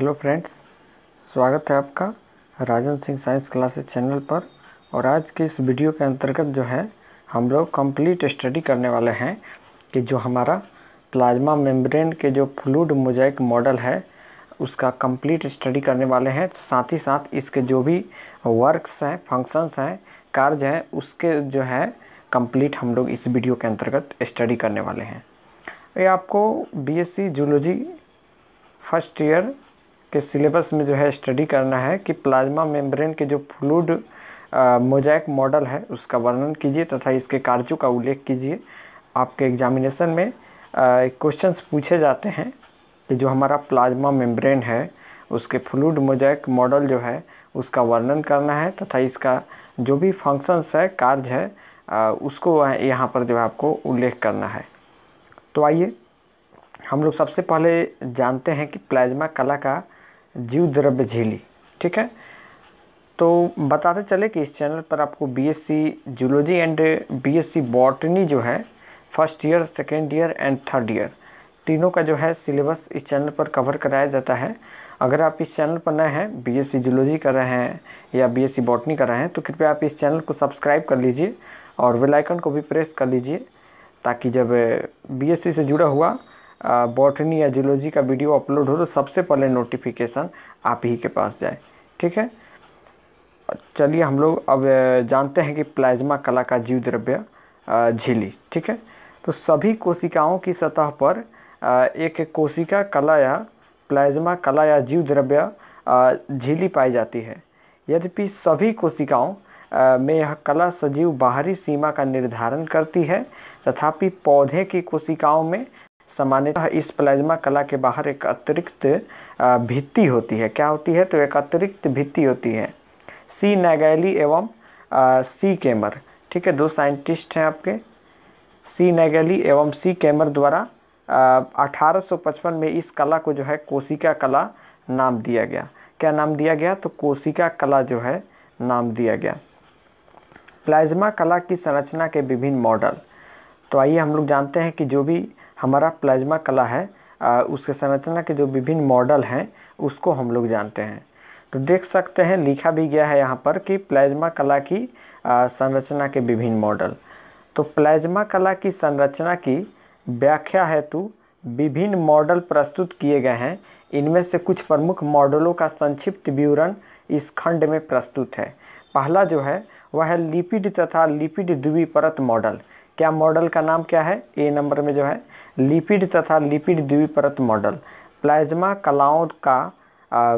hello friends स्वागत है आपका Rajan Singh science classes channel पर और आज के इस वीडियो के अंतर्गत जो है हम लोग कंप्लीट स्टडी करने वाले हैं कि जो हमारा प्लाज्मा मेम्ब्रेन के जो फ्लूड मोजाइक मॉडल है उसका कंप्लीट स्टडी करने वाले हैं साथ ही साथ इसके जो भी वर्क्स हैं फंक्शंस हैं कार्य हैं उसके जो है कम्प्लीट हम लोग इस वीडियो के अंतर्गत स्टडी करने वाले हैं ये आपको बीएससी जूलॉजी फर्स्ट ईयर के सिलेबस में जो है स्टडी करना है कि प्लाज्मा मेम्ब्रेन के जो फ्लूड मोजैक मॉडल है उसका वर्णन कीजिए तथा इसके कार्यों का उल्लेख कीजिए आपके एग्जामिनेशन में क्वेश्चंस पूछे जाते हैं कि जो हमारा प्लाज्मा मेम्ब्रेन है उसके फ्लूड मोजैक मॉडल जो है उसका वर्णन करना है तथा इसका जो भी फंक्शंस है कार्य है आ, उसको यहाँ पर जो है आपको उल्लेख करना है तो आइए हम लोग सबसे पहले जानते हैं कि प्लाज्मा कला का जीव द्रव्य झीली ठीक है तो बताते चले कि इस चैनल पर आपको BSc zoology and BSc botany जो है first year second year and third year तीनों का जो है सिलेबस इस चैनल पर कवर कराया जाता है अगर आप इस चैनल पर नए हैं बीएससी जूलॉजी कर रहे हैं या बीएससी बॉटनी कर रहे हैं तो कृपया आप इस चैनल को सब्सक्राइब कर लीजिए और वेलाइकन को भी प्रेस कर लीजिए ताकि जब बी से जुड़ा हुआ बॉटनी या जूलॉजी का वीडियो अपलोड हो तो सबसे पहले नोटिफिकेशन आप ही के पास जाए ठीक है चलिए हम लोग अब जानते हैं कि प्लाज्मा कला का जीव द्रव्य झीली ठीक है तो सभी कोशिकाओं की सतह पर एक कोशिका कला या प्लाज्मा कला या जीव द्रव्य झीली पाई जाती है यद्यपि सभी कोशिकाओं में यह कला सजीव बाहरी सीमा का निर्धारण करती है तथापि पौधे की कोशिकाओं में सामान्यतः इस प्लाज्मा कला के बाहर एक अतिरिक्त भित्ति होती है क्या होती है तो एक अतिरिक्त भित्ति होती है सी नैगैली एवं सी कैमर ठीक है दो साइंटिस्ट हैं आपके सी नैगैली एवं सी कैमर द्वारा अठारह में इस कला को जो है कोशिका कला नाम दिया गया क्या नाम दिया गया तो कोशिका कला जो है नाम दिया गया प्लाज्मा कला की संरचना के विभिन्न मॉडल तो आइए हम लोग जानते हैं कि जो भी हमारा प्लाज्मा कला है आ, उसके संरचना के जो विभिन्न मॉडल हैं उसको हम लोग जानते हैं तो देख सकते हैं लिखा भी गया है यहाँ पर कि प्लाज्मा कला की संरचना के विभिन्न मॉडल तो प्लाज्मा कला की संरचना की व्याख्या हेतु तो विभिन्न मॉडल प्रस्तुत किए गए हैं इनमें से कुछ प्रमुख मॉडलों का संक्षिप्त विवरण इस खंड में प्रस्तुत है पहला जो है वह है लिपिड तथा लिपिड द्विपरत मॉडल क्या मॉडल का नाम क्या है ए नंबर में जो है लिपिड तथा लिपिड द्विपरत मॉडल प्लाज्मा कलाओं का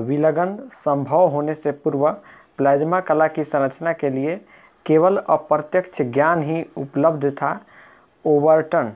विलगन संभव होने से पूर्व प्लाज्मा कला की संरचना के लिए केवल अप्रत्यक्ष ज्ञान ही उपलब्ध था ओबर्टन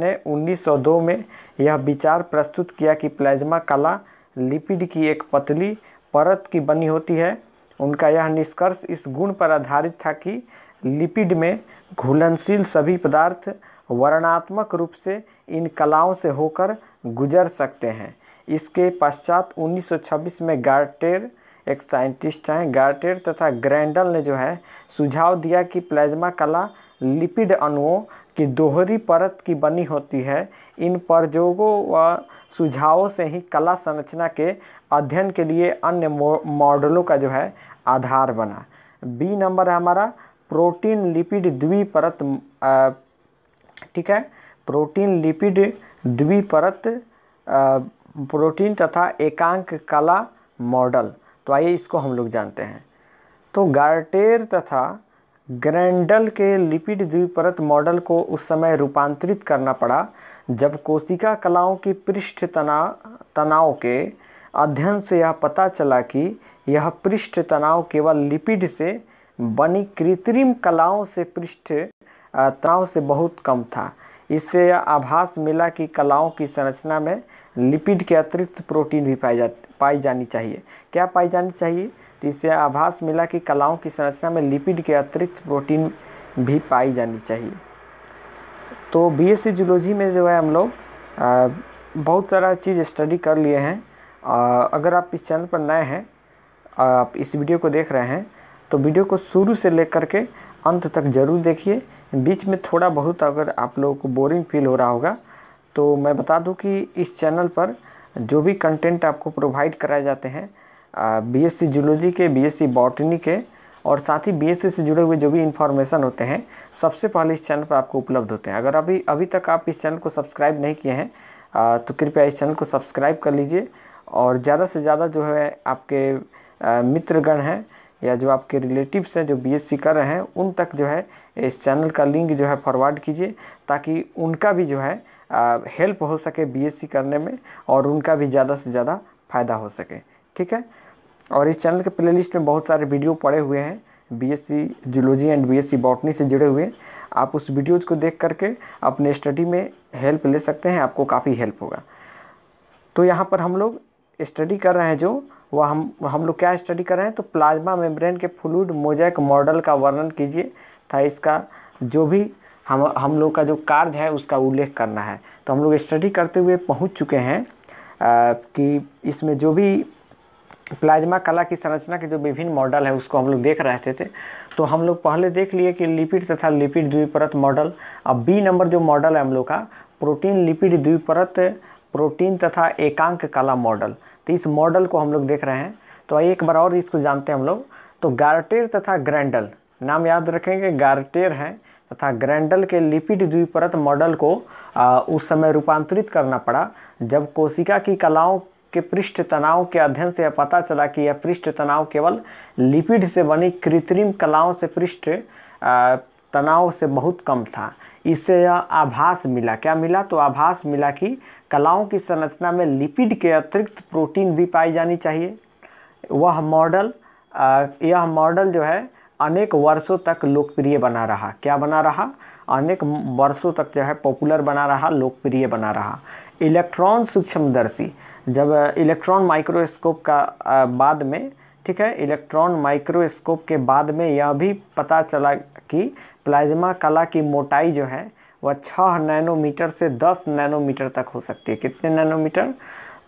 ने 1902 में यह विचार प्रस्तुत किया कि प्लाज्मा कला लिपिड की एक पतली परत की बनी होती है उनका यह निष्कर्ष इस गुण पर आधारित था कि लिपिड में घुलनशील सभी पदार्थ वर्णात्मक रूप से इन कलाओं से होकर गुजर सकते हैं इसके पश्चात 1926 में गार्टेर एक साइंटिस्ट हैं गार्टेर तथा ग्रैंडल ने जो है सुझाव दिया कि प्लाज्मा कला लिपिड अणुओं की दोहरी परत की बनी होती है इन प्रयोगों व सुझावों से ही कला संरचना के अध्ययन के लिए अन्य मॉडलों का जो है आधार बना बी नंबर है हमारा प्रोटीन लिपिड द्वि परत ठीक है प्रोटीन लिपिड द्विपरत प्रोटीन तथा एकांक कला मॉडल तो आइए इसको हम लोग जानते हैं तो गार्टेर तथा ग्रैंडल के लिपिड द्विपरत मॉडल को उस समय रूपांतरित करना पड़ा जब कोशिका कलाओं की पृष्ठ तनाव तनाव के अध्ययन से यह पता चला कि यह पृष्ठ तनाव केवल लिपिड से बनी कृत्रिम कलाओं से पृष्ठ तनाव से बहुत कम था इससे यह आभास मिला कि कलाओं की संरचना में लिपिड के अतिरिक्त प्रोटीन भी पाई जा पाई जानी चाहिए क्या पाई जानी चाहिए तो इससे आभास मिला कि कलाओं की संरचना में लिपिड के अतिरिक्त प्रोटीन भी पाई जानी चाहिए तो बी एस जूलॉजी में जो है हम लोग बहुत सारा चीज़ स्टडी कर लिए हैं आ, अगर आप इस चैनल पर नए हैं आप इस वीडियो को देख रहे हैं तो वीडियो को शुरू से लेकर के अंत तक ज़रूर देखिए बीच में थोड़ा बहुत अगर आप लोगों को बोरिंग फील हो रहा होगा तो मैं बता दूं कि इस चैनल पर जो भी कंटेंट आपको प्रोवाइड कराए जाते हैं बीएससी जूलॉजी के बीएससी बॉटनी के और साथ ही बीएससी से जुड़े हुए जो भी इन्फॉर्मेशन होते हैं सबसे पहले इस चैनल पर आपको उपलब्ध होते हैं अगर अभी अभी तक आप इस चैनल को सब्सक्राइब नहीं किए हैं तो कृपया इस चैनल को सब्सक्राइब कर लीजिए और ज़्यादा से ज़्यादा जो है आपके मित्रगण हैं या जो आपके रिलेटिव्स हैं जो बीएससी कर रहे हैं उन तक जो है इस चैनल का लिंक जो है फॉरवर्ड कीजिए ताकि उनका भी जो है हेल्प हो सके बीएससी करने में और उनका भी ज़्यादा से ज़्यादा फ़ायदा हो सके ठीक है और इस चैनल के प्लेलिस्ट में बहुत सारे वीडियो पड़े हुए हैं BSc zoology and BSc botany से जुड़े हुए आप उस वीडियोज़ को देख करके अपने स्टडी में हेल्प ले सकते हैं आपको काफ़ी हेल्प होगा तो यहाँ पर हम लोग स्टडी कर रहे हैं जो वह हम हम लोग क्या स्टडी कर रहे हैं तो प्लाज्मा मेम्ब्रेन के फ्लूड मोजैक मॉडल का वर्णन कीजिए था इसका जो भी हम हम लोग का जो कार्य है उसका उल्लेख करना है तो हम लोग स्टडी करते हुए पहुंच चुके हैं आ, कि इसमें जो भी प्लाज्मा कला की संरचना के जो विभिन्न मॉडल है उसको हम लोग देख रहे थे, थे तो हम लोग पहले देख लिए कि लिपिड तथा लिपिड द्विपरत मॉडल अब बी नंबर जो मॉडल है हम लोग का प्रोटीन लिपिड द्विपरत प्रोटीन तथा एकांक कला मॉडल तो इस मॉडल को हम लोग देख रहे हैं तो आइए एक बार और इसको जानते हैं हम लोग तो गार्टेर तथा ग्रैंडल नाम याद रखेंगे गार्टेर हैं तथा ग्रैंडल के लिपिड द्विपरत मॉडल को आ, उस समय रूपांतरित करना पड़ा जब कोशिका की कलाओं के पृष्ठ तनाव के अध्ययन से यह पता चला कि यह पृष्ठ तनाव केवल लिपिड से बनी कृत्रिम कलाओं से पृष्ठ तनाव से बहुत कम था इससे यह आभास मिला क्या मिला तो आभास मिला कि कलाओं की संरचना में लिपिड के अतिरिक्त प्रोटीन भी पाई जानी चाहिए वह मॉडल यह मॉडल जो है अनेक वर्षों तक लोकप्रिय बना रहा क्या बना रहा अनेक वर्षों तक जो है पॉपुलर बना रहा लोकप्रिय बना रहा इलेक्ट्रॉन सूक्ष्मदर्शी जब इलेक्ट्रॉन माइक्रोस्कोप का बाद में ठीक है इलेक्ट्रॉन माइक्रोस्कोप के बाद में यह भी पता चला कि प्लाज्मा कला की मोटाई जो है वह छः नैनोमीटर से दस नैनोमीटर तक हो सकती है कितने नैनोमीटर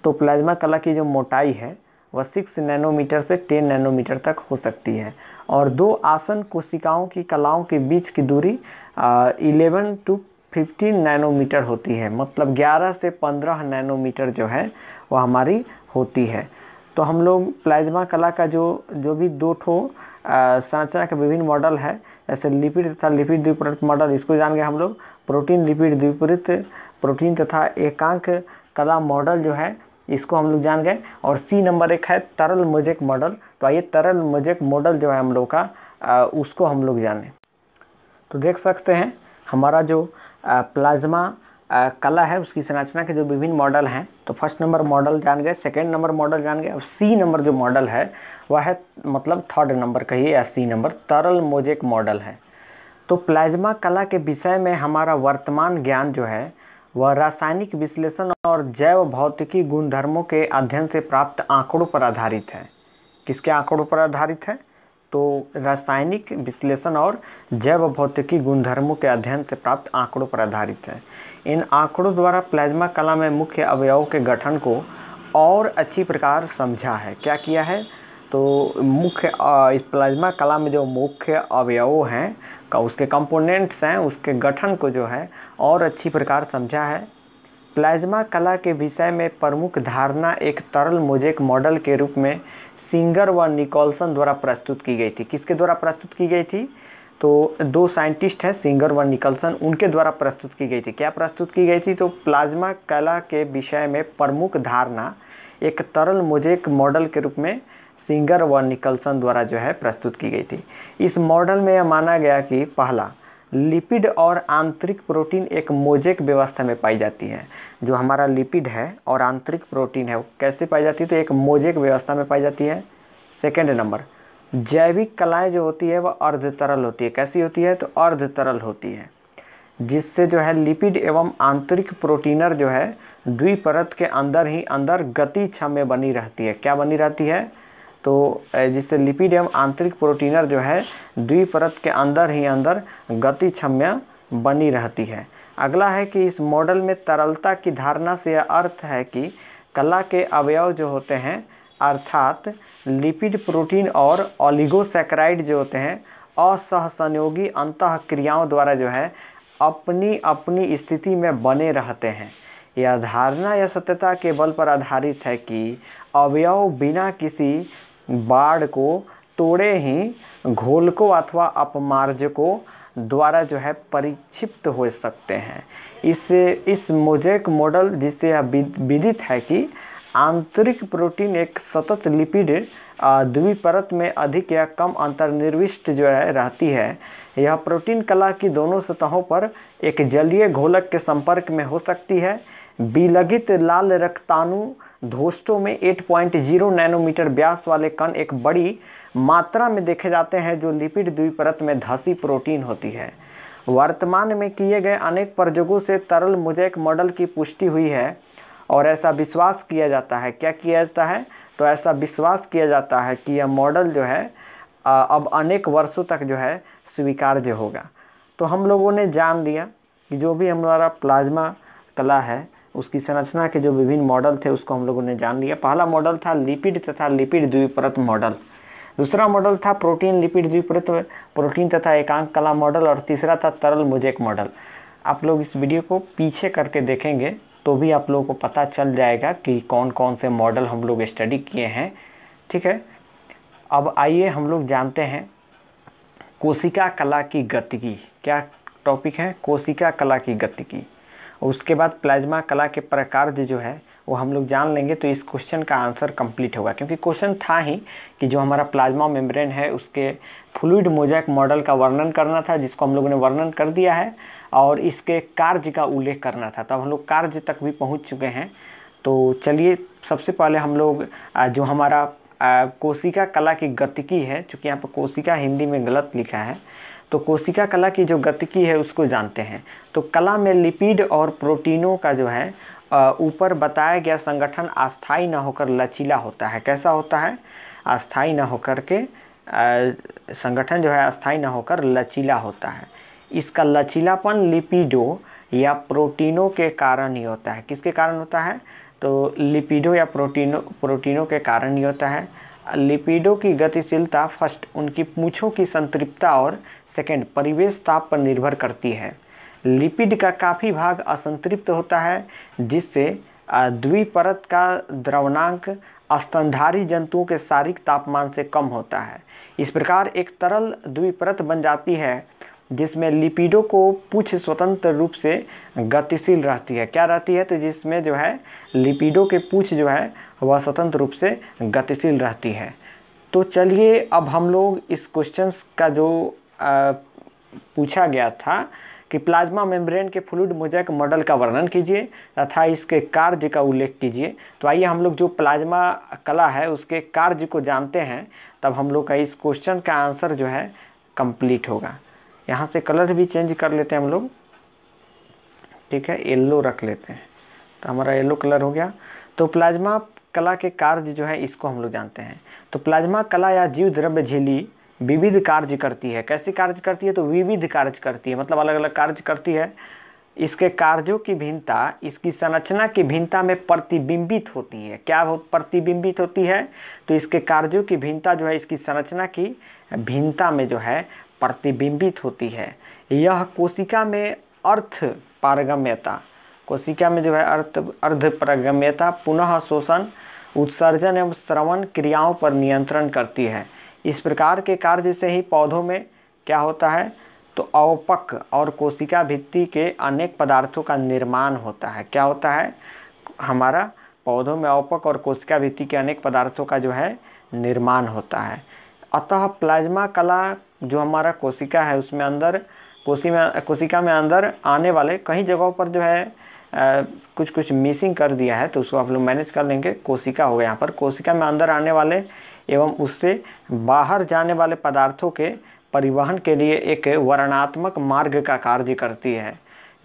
तो प्लाज्मा कला की जो मोटाई है वह सिक्स नैनोमीटर से टेन नैनोमीटर तक हो सकती है और दो आसन कोशिकाओं की कलाओं के बीच की दूरी इलेवन टू फिफ्टीन नैनोमीटर होती है मतलब ग्यारह से पंद्रह नैनोमीटर जो है वह हमारी होती है तो हम लोग प्लाज्मा कला का जो जो भी दो ठो संरचना के विभिन्न मॉडल है ऐसे लिपिड तथा लिपिड द्विपरीत मॉडल इसको जान गए हम लोग प्रोटीन लिपिड द्विपरीत प्रोटीन तथा एकांक कला मॉडल जो है इसको हम लोग जान गए और सी नंबर एक है तरल मोजेक मॉडल तो आइए तरल मोजेक मॉडल जो है हम लोग का आ, उसको हम लोग जाने तो देख सकते हैं हमारा जो प्लाज्मा आ, कला है उसकी संरचना के जो विभिन्न मॉडल हैं तो फर्स्ट नंबर मॉडल जान गए सेकंड नंबर मॉडल जान गए अब सी नंबर जो मॉडल है वह है मतलब थर्ड नंबर कहिए या सी नंबर तरल मोजेक मॉडल है तो प्लाज्मा कला के विषय में हमारा वर्तमान ज्ञान जो है वह रासायनिक विश्लेषण और जैव भौतिकी गुणधर्मों के अध्ययन से प्राप्त आंकड़ों पर आधारित है किसके आंकड़ों पर आधारित है तो रासायनिक विश्लेषण और जैव भौतिकी गुणधर्मों के अध्ययन से प्राप्त आंकड़ों पर आधारित है इन आंकड़ों द्वारा प्लाज्मा कला में मुख्य अवयवों के गठन को और अच्छी प्रकार समझा है क्या किया है तो मुख्य इस प्लाज्मा कला में जो मुख्य अवयव हैं का उसके कंपोनेंट्स हैं उसके गठन को जो है और अच्छी प्रकार समझा है प्लाज्मा कला के विषय में प्रमुख धारणा एक तरल मोजेक मॉडल के रूप में सिंगर व निकोलसन द्वारा प्रस्तुत की गई थी किसके द्वारा प्रस्तुत की गई थी तो दो साइंटिस्ट हैं सिंगर व निकोलसन उनके द्वारा प्रस्तुत की गई थी क्या प्रस्तुत की गई थी तो प्लाज्मा कला के विषय में प्रमुख धारणा एक तरल मोजेक मॉडल के रूप में सिंगर व निकलसन द्वारा जो है प्रस्तुत की गई थी इस मॉडल में यह माना गया कि पहला लिपिड और आंतरिक प्रोटीन एक मोजेक व्यवस्था में पाई जाती है जो हमारा लिपिड है और आंतरिक प्रोटीन है वो कैसे पाई जाती है तो एक मोजेक व्यवस्था में पाई जाती है सेकेंड नंबर जैविक कलाएँ जो होती है वह अर्ध तरल होती है कैसी होती है तो अर्ध तरल होती है जिससे जो है लिपिड एवं आंतरिक प्रोटीनर जो है द्विपरत के अंदर ही अंदर गति क्षम में बनी रहती है क्या बनी रहती है तो जिससे लिपिड एवं आंतरिक प्रोटीनर जो है द्विपरत के अंदर ही अंदर गति क्षम्य बनी रहती है अगला है कि इस मॉडल में तरलता की धारणा से यह अर्थ है कि कला के अवयव जो होते हैं अर्थात लिपिड प्रोटीन और ऑलिगोसेक्राइड जो होते हैं असहसंयोगी अंत क्रियाओं द्वारा जो है अपनी अपनी स्थिति में बने रहते हैं यह धारणा या सत्यता के बल पर आधारित है कि अवयव बिना किसी बाढ़ को तोड़े ही घोलको अथवा अपमार्जको द्वारा जो है परिक्षिप्त हो सकते हैं इस इस मोजेक मॉडल जिससे यह विदित है कि आंतरिक प्रोटीन एक सतत लिपिड द्विपरत में अधिक या कम अंतर्निर्विष्ट जो है रहती है यह प्रोटीन कला की दोनों सतहों पर एक जलीय घोलक के संपर्क में हो सकती है विलगित लाल रक्ताणु धोस्टों में 8.0 नैनोमीटर व्यास वाले कण एक बड़ी मात्रा में देखे जाते हैं जो लिपिड द्विपरत में धसी प्रोटीन होती है वर्तमान में किए गए अनेक प्रयोगों से तरल मुजैक मॉडल की पुष्टि हुई है और ऐसा विश्वास किया जाता है क्या किया जाता है तो ऐसा विश्वास किया जाता है कि यह मॉडल जो है अब अनेक वर्षों तक जो है स्वीकार्य होगा तो हम लोगों ने जान लिया कि जो भी हमारा प्लाज्मा कला है उसकी संरचना के जो विभिन्न मॉडल थे उसको हम लोगों ने जान लिया पहला मॉडल था लिपिड तथा लिपिड द्विपरत मॉडल दूसरा मॉडल था प्रोटीन लिपिड द्विपरत प्रोटीन तथा एकांक कला मॉडल और तीसरा था तरल मोजेक मॉडल आप लोग इस वीडियो को पीछे करके देखेंगे तो भी आप लोगों को पता चल जाएगा कि कौन कौन से मॉडल हम लोग स्टडी किए हैं ठीक है अब आइए हम लोग जानते हैं कोशिका कला की गतिकी क्या टॉपिक है कोशिका कला की गतिकी उसके बाद प्लाज्मा कला के प्रकार जो है वो हम लोग जान लेंगे तो इस क्वेश्चन का आंसर कंप्लीट होगा क्योंकि क्वेश्चन था ही कि जो हमारा प्लाज्मा मेम्ब्रेन है उसके फ्लूड मोजैक मॉडल का वर्णन करना था जिसको हम लोगों ने वर्णन कर दिया है और इसके कार्य का उल्लेख करना था तब तो हम लोग कार्य तक भी पहुंच चुके हैं तो चलिए सबसे पहले हम लोग जो हमारा कोशिका कला की गतिकी है चूँकि यहाँ पर कोशिका हिंदी में गलत लिखा है तो कोशिका कला की जो गतिकी है उसको जानते हैं तो कला में लिपिड और प्रोटीनों का जो है ऊपर बताया गया संगठन अस्थाई ना होकर लचीला होता है कैसा होता है अस्थाई ना होकर के संगठन जो है अस्थाई ना होकर लचीला होता है इसका लचीलापन लिपिडो या प्रोटीनों के कारण ही होता है किसके कारण होता है तो लिपिडो या प्रोटीनों प्रोटीनों के कारण ही होता है लिपिडों की गतिशीलता फर्स्ट उनकी पूछों की संतृप्तता और सेकंड परिवेश ताप पर निर्भर करती है लिपिड का काफ़ी भाग असंतृप्त होता है जिससे द्विपरत का द्रवणांक स्तनधारी जंतुओं के शारीरिक तापमान से कम होता है इस प्रकार एक तरल द्विपरत बन जाती है जिसमें लिपिडों को पूछ स्वतंत्र रूप से गतिशील रहती है क्या रहती है तो जिसमें जो है लिपिडों के पूछ जो है वह स्वतंत्र रूप से गतिशील रहती है तो चलिए अब हम लोग इस क्वेश्चंस का जो आ, पूछा गया था कि प्लाज्मा मेम्ब्रेन के फ्लूड मोजैक मॉडल का वर्णन कीजिए तथा इसके कार्य का उल्लेख कीजिए तो आइए हम लोग जो प्लाज्मा कला है उसके कार्य को जानते हैं तब हम लोग का इस क्वेश्चन का आंसर जो है कंप्लीट होगा यहाँ से कलर भी चेंज कर लेते हैं हम लोग ठीक है येल्लो रख लेते हैं तो हमारा येल्लो कलर हो गया तो प्लाज्मा कला के कार्य जो है इसको हम लोग जानते हैं तो प्लाज्मा कला या जीव द्रव्य झेली विविध कार्य करती है कैसे कार्य करती है तो विविध कार्य करती है मतलब अलग अलग कार्य करती है इसके कार्यों की भिन्नता इसकी संरचना की भिन्नता में प्रतिबिंबित होती है क्या हो प्रतिबिंबित होती है तो इसके कार्यों की भिन्नता जो है इसकी संरचना की भिन्नता में जो है प्रतिबिंबित होती है यह कोशिका में अर्थ पारगम्यता कोशिका में जो है अर्थ अर्ध प्रगम्यता पुनः शोषण उत्सर्जन एवं श्रवण क्रियाओं पर नियंत्रण करती है इस प्रकार के कार्य से ही पौधों में क्या होता है तो अवपक और कोशिका भित्ति के अनेक पदार्थों का निर्माण होता है क्या होता है हमारा पौधों में अवपक और कोशिका भित्ति के अनेक पदार्थों का जो है निर्माण होता है अतः प्लाज्मा कला जो हमारा कोशिका है उसमें अंदर कोशी में कोशिका में अंदर आने वाले कई जगहों पर जो है आ, कुछ कुछ मिसिंग कर दिया है तो उसको आप लोग मैनेज कर लेंगे कोशिका हो गया यहाँ पर कोशिका में अंदर आने वाले एवं उससे बाहर जाने वाले पदार्थों के परिवहन के लिए एक वर्णात्मक मार्ग का कार्य करती है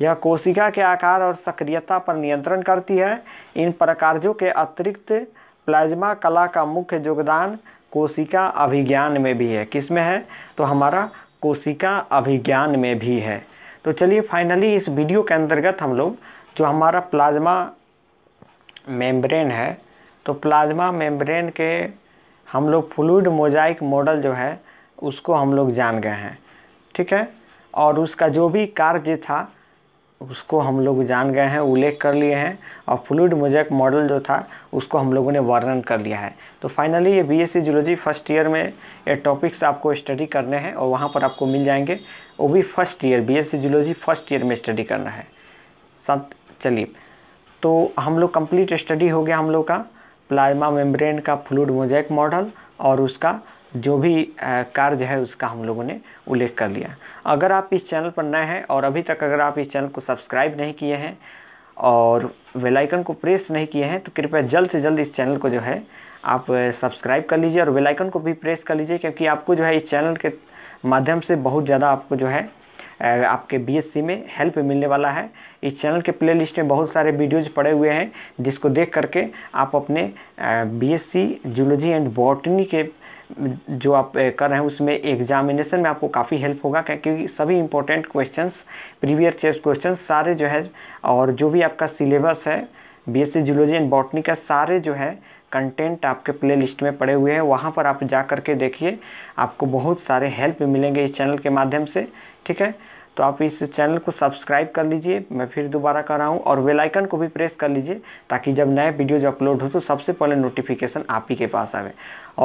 यह कोशिका के आकार और सक्रियता पर नियंत्रण करती है इन प्रकारों के अतिरिक्त प्लाज्मा कला का मुख्य योगदान कोशिका अभिज्ञान में भी है किस में है तो हमारा कोशिका अभिज्ञान में भी है तो चलिए फाइनली इस वीडियो के अंतर्गत हम लोग जो तो हमारा प्लाज्मा मेम्ब्रेन है तो प्लाज्मा मेम्ब्रेन के हम लोग फ्लूड मोजाइक मॉडल जो है उसको हम लोग जान गए हैं ठीक है और उसका जो भी कार्य था उसको हम लोग जान गए हैं उल्लेख कर लिए हैं और फ्लूड मोजैक मॉडल जो था उसको हम लोगों ने वर्णन कर लिया है तो फाइनली ये बीएससी जूलॉजी फर्स्ट ईयर में ये टॉपिक्स आपको स्टडी करने हैं और वहाँ पर आपको मिल जाएंगे वो भी first year BSc zoology first year में स्टडी करना है साथ चलिए तो हम लोग कंप्लीट स्टडी हो गया हम लोग का प्लाज्मा मेम्ब्रेन का फ्लूड मोजैक मॉडल और उसका जो भी कार्य है उसका हम लोगों ने उल्लेख कर लिया अगर आप इस चैनल पर नए हैं और अभी तक अगर आप इस चैनल को सब्सक्राइब नहीं किए हैं और वेलाइकन को प्रेस नहीं किए हैं तो कृपया जल्द से जल्द इस चैनल को जो है आप सब्सक्राइब कर लीजिए और वेलाइकन को भी प्रेस कर लीजिए क्योंकि आपको जो है इस चैनल के माध्यम से बहुत ज़्यादा आपको जो है आपके बीएससी में हेल्प मिलने वाला है इस चैनल के प्लेलिस्ट में बहुत सारे वीडियोज पड़े हुए हैं जिसको देख करके आप अपने बीएससी जूलॉजी एंड बॉटनी के जो आप कर रहे हैं उसमें एग्जामिनेशन में आपको काफ़ी हेल्प होगा क्योंकि सभी important questions previous chest question सारे जो है और जो भी आपका सिलेबस है बीएससी जूलॉजी एंड बॉटनी का सारे जो है कंटेंट आपके प्ले लिस्ट में पड़े हुए हैं वहाँ पर आप जा कर के देखिए आपको बहुत सारे हेल्प मिलेंगे इस चैनल के माध्यम से ठीक है तो आप इस चैनल को सब्सक्राइब कर लीजिए मैं फिर दोबारा कर रहा हूँ और वेलाइकन आइकन को भी प्रेस कर लीजिए ताकि जब नए वीडियोज अपलोड हो तो सबसे पहले नोटिफिकेशन आप ही के पास आवे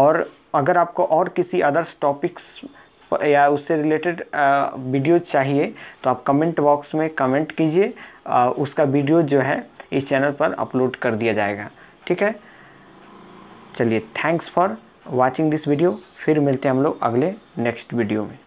और अगर आपको और किसी अदर्स टॉपिक्स या उससे रिलेटेड वीडियो चाहिए तो आप कमेंट बॉक्स में कमेंट कीजिए उसका वीडियो जो है इस चैनल पर अपलोड कर दिया जाएगा ठीक है चलिए thanks for watching this video फिर मिलते हैं हम लोग अगले नेक्स्ट वीडियो में